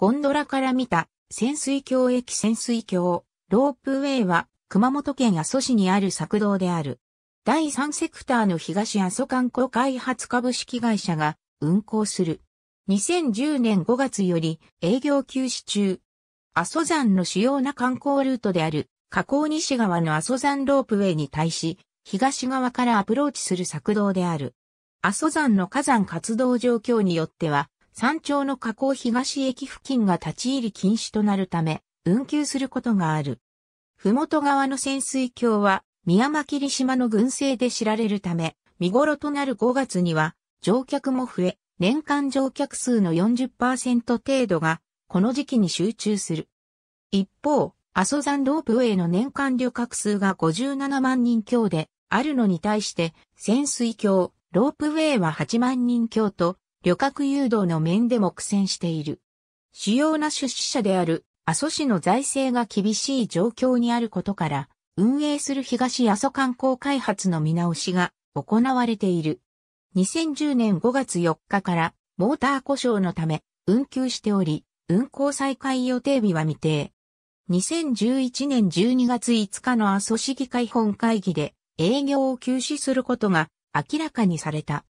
ゴンドラから見た潜水橋駅潜水橋、ロープウェイは熊本県阿蘇市にある作道である。第3セクターの東阿蘇観光開発株式会社が運行する。2010年5月より営業休止中。阿蘇山の主要な観光ルートである河口西側の阿蘇山ロープウェイに対し、東側からアプローチする作動である。阿蘇山の火山活動状況によっては、山頂の河口東駅付近が立ち入り禁止となるため、運休することがある。ふもと側の潜水橋は、宮間霧島の群生で知られるため、見頃となる5月には、乗客も増え、年間乗客数の40%程度が、この時期に集中する。一方、阿蘇山ロープウェイの年間旅客数が57万人強で、あるのに対して、潜水橋、ロープウェイは8万人強と、旅客誘導の面でも苦戦している。主要な出資者である阿蘇市の財政が厳しい状況にあることから、運営する東阿蘇観光開発の見直しが行われている。2010年5月4日からモーター故障のため運休しており、運行再開予定日は未定。2011年12月5日の阿蘇市議会本会議で営業を休止することが明らかにされた。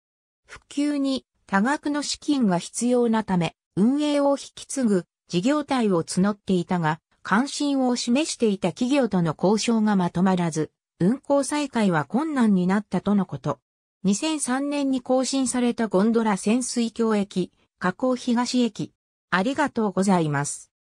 復旧に多額の資金が必要なため、運営を引き継ぐ事業体を募っていたが、関心を示していた企業との交渉がまとまらず、運行再開は困難になったとのこと。2003年に更新されたゴンドラ潜水橋駅、河口東駅。ありがとうございます。